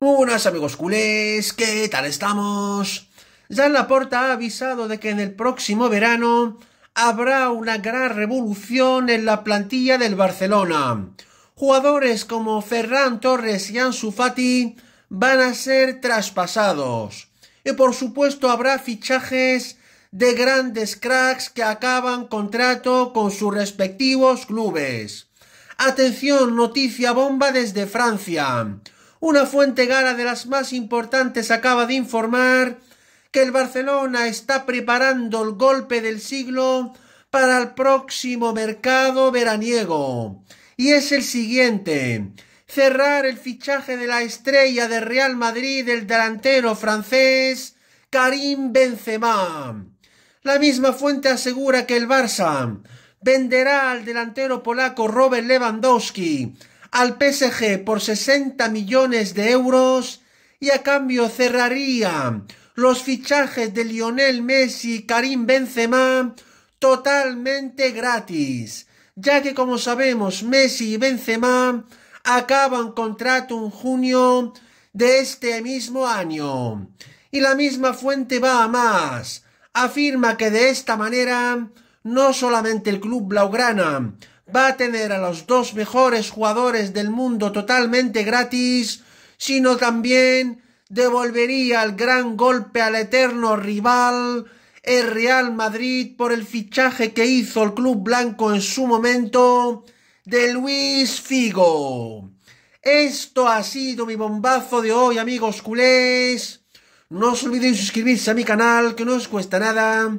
Buenas amigos culés, ¿qué tal estamos? Ya Laporta ha avisado de que en el próximo verano habrá una gran revolución en la plantilla del Barcelona. Jugadores como Ferran Torres y Ansu Fati van a ser traspasados. Y por supuesto habrá fichajes de grandes cracks que acaban contrato con sus respectivos clubes. Atención, noticia bomba desde Francia. Una fuente gala de las más importantes acaba de informar que el Barcelona está preparando el golpe del siglo para el próximo mercado veraniego. Y es el siguiente. Cerrar el fichaje de la estrella de Real Madrid, el delantero francés Karim Benzema. La misma fuente asegura que el Barça venderá al delantero polaco Robert Lewandowski al PSG por 60 millones de euros y a cambio cerraría los fichajes de Lionel Messi y Karim Benzema totalmente gratis, ya que como sabemos Messi y Benzema acaban contrato en junio de este mismo año. Y la misma fuente va a más, afirma que de esta manera no solamente el club blaugrana va a tener a los dos mejores jugadores del mundo totalmente gratis, sino también devolvería el gran golpe al eterno rival, el Real Madrid, por el fichaje que hizo el club blanco en su momento de Luis Figo. Esto ha sido mi bombazo de hoy, amigos culés. No os olvidéis suscribirse a mi canal, que no os cuesta nada